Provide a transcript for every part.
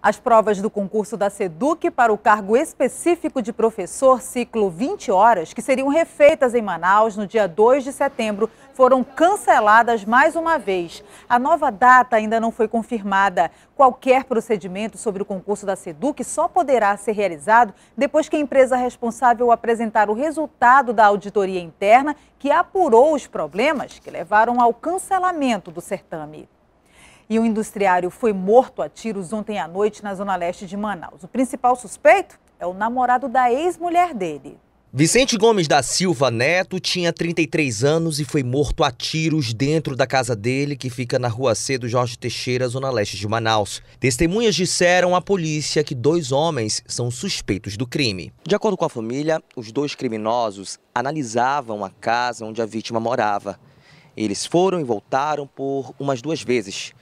As provas do concurso da SEDUC para o cargo específico de professor, ciclo 20 horas, que seriam refeitas em Manaus no dia 2 de setembro, foram canceladas mais uma vez. A nova data ainda não foi confirmada. Qualquer procedimento sobre o concurso da SEDUC só poderá ser realizado depois que a empresa responsável apresentar o resultado da auditoria interna que apurou os problemas que levaram ao cancelamento do certame e um industriário foi morto a tiros ontem à noite na zona leste de Manaus. O principal suspeito é o namorado da ex-mulher dele. Vicente Gomes da Silva Neto tinha 33 anos e foi morto a tiros dentro da casa dele, que fica na rua C do Jorge Teixeira, zona leste de Manaus. Testemunhas disseram à polícia que dois homens são suspeitos do crime. De acordo com a família, os dois criminosos analisavam a casa onde a vítima morava. Eles foram e voltaram por umas duas vezes.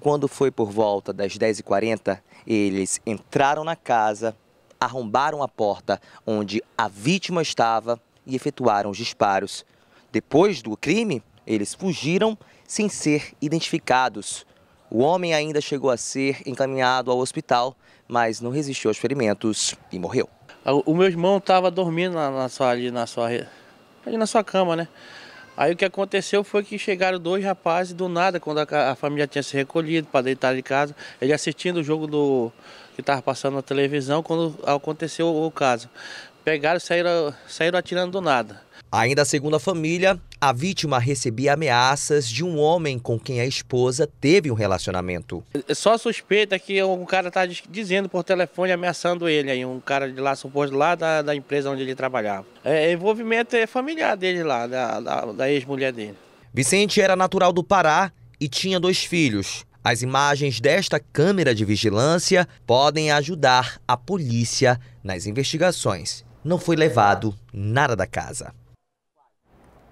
Quando foi por volta das 10h40, eles entraram na casa, arrombaram a porta onde a vítima estava e efetuaram os disparos. Depois do crime, eles fugiram sem ser identificados. O homem ainda chegou a ser encaminhado ao hospital, mas não resistiu aos ferimentos e morreu. O meu irmão estava dormindo na, sua, ali na sua ali na sua cama, né? Aí o que aconteceu foi que chegaram dois rapazes do nada, quando a, a família tinha se recolhido para deitar de casa, ele assistindo o jogo do que estava passando na televisão, quando aconteceu o caso. Pegaram e saíram, saíram atirando do nada. Ainda segundo a família, a vítima recebia ameaças de um homem com quem a esposa teve um relacionamento. É só suspeita que um cara está dizendo por telefone, ameaçando ele, aí, um cara de lá, suposto lá da, da empresa onde ele trabalhava. É, é, envolvimento é familiar dele lá, da, da, da ex-mulher dele. Vicente era natural do Pará e tinha dois filhos. As imagens desta câmera de vigilância podem ajudar a polícia nas investigações. Não foi levado nada da casa.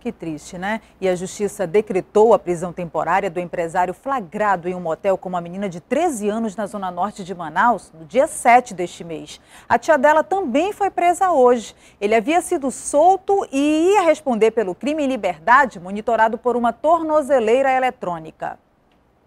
Que triste, né? E a justiça decretou a prisão temporária do empresário flagrado em um motel com uma menina de 13 anos na zona norte de Manaus no dia 7 deste mês. A tia dela também foi presa hoje. Ele havia sido solto e ia responder pelo crime em liberdade, monitorado por uma tornozeleira eletrônica.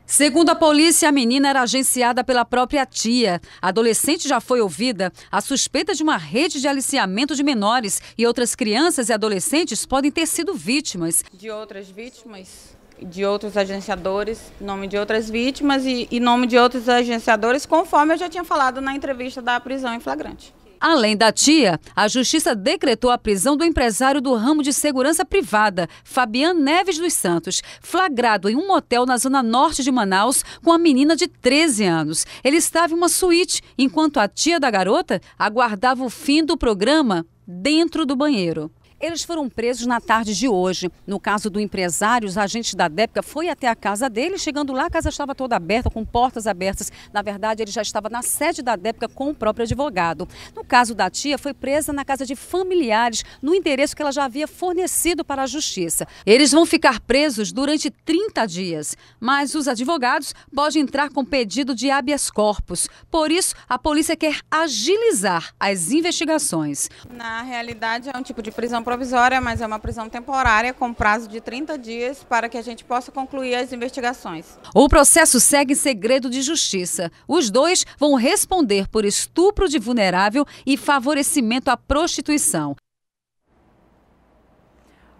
Segundo a polícia, a menina era agenciada pela própria tia. A adolescente já foi ouvida. A suspeita de uma rede de aliciamento de menores e outras crianças e adolescentes podem ter sido vítimas. De outras vítimas, de outros agenciadores, nome de outras vítimas e, e nome de outros agenciadores, conforme eu já tinha falado na entrevista da prisão em flagrante. Além da tia, a justiça decretou a prisão do empresário do ramo de segurança privada, Fabiano Neves dos Santos, flagrado em um motel na zona norte de Manaus com a menina de 13 anos. Ele estava em uma suíte, enquanto a tia da garota aguardava o fim do programa dentro do banheiro. Eles foram presos na tarde de hoje. No caso do empresário, os agentes da DEPCA foi até a casa dele. Chegando lá, a casa estava toda aberta, com portas abertas. Na verdade, ele já estava na sede da DEPCA com o próprio advogado. No caso da tia, foi presa na casa de familiares, no endereço que ela já havia fornecido para a justiça. Eles vão ficar presos durante 30 dias, mas os advogados podem entrar com pedido de habeas corpus. Por isso, a polícia quer agilizar as investigações. Na realidade, é um tipo de prisão provisória, mas é uma prisão temporária com prazo de 30 dias para que a gente possa concluir as investigações. O processo segue em segredo de justiça. Os dois vão responder por estupro de vulnerável e favorecimento à prostituição.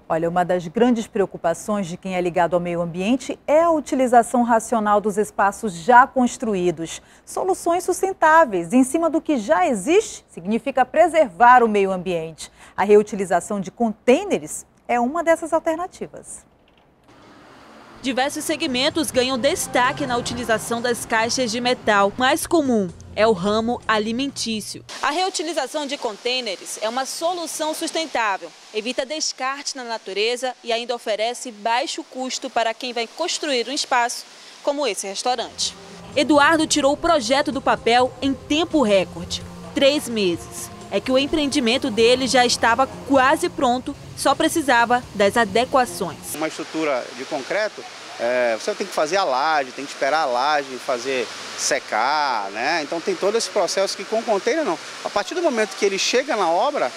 Olha, uma das grandes preocupações de quem é ligado ao meio ambiente é a utilização racional dos espaços já construídos. Soluções sustentáveis em cima do que já existe significa preservar o meio ambiente. A reutilização de contêineres é uma dessas alternativas. Diversos segmentos ganham destaque na utilização das caixas de metal. Mais comum é o ramo alimentício. A reutilização de contêineres é uma solução sustentável, evita descarte na natureza e ainda oferece baixo custo para quem vai construir um espaço como esse restaurante. Eduardo tirou o projeto do papel em tempo recorde, três meses é que o empreendimento dele já estava quase pronto, só precisava das adequações. Uma estrutura de concreto, é, você tem que fazer a laje, tem que esperar a laje fazer secar, né? Então tem todo esse processo que com o container não. A partir do momento que ele chega na obra,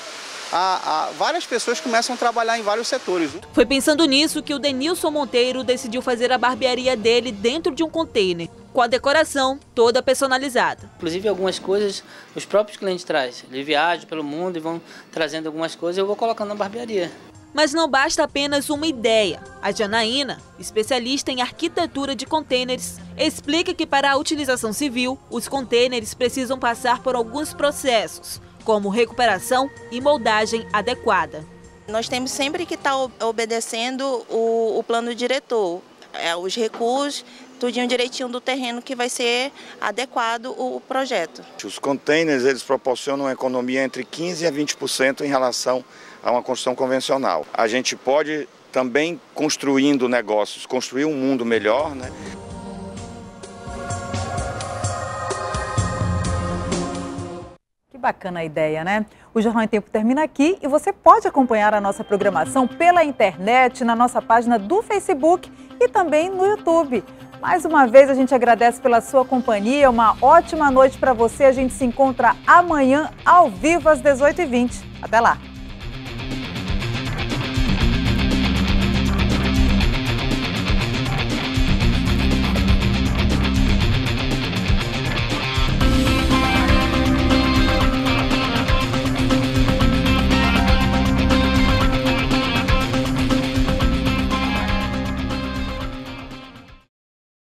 a, a, várias pessoas começam a trabalhar em vários setores. Foi pensando nisso que o Denilson Monteiro decidiu fazer a barbearia dele dentro de um container, com a decoração toda personalizada. Inclusive algumas coisas os próprios clientes trazem. Eles viajam pelo mundo e vão trazendo algumas coisas e eu vou colocando na barbearia. Mas não basta apenas uma ideia. A Janaína, especialista em arquitetura de contêineres, explica que para a utilização civil, os contêineres precisam passar por alguns processos, como recuperação e moldagem adequada. Nós temos sempre que estar tá obedecendo o, o plano diretor, é, os recursos, tudinho direitinho do terreno que vai ser adequado o projeto. Os containers eles proporcionam uma economia entre 15% a 20% em relação a uma construção convencional. A gente pode também construindo negócios, construir um mundo melhor, né? bacana a ideia, né? O Jornal em Tempo termina aqui e você pode acompanhar a nossa programação pela internet, na nossa página do Facebook e também no YouTube. Mais uma vez a gente agradece pela sua companhia, uma ótima noite para você. A gente se encontra amanhã ao vivo às 18h20. Até lá!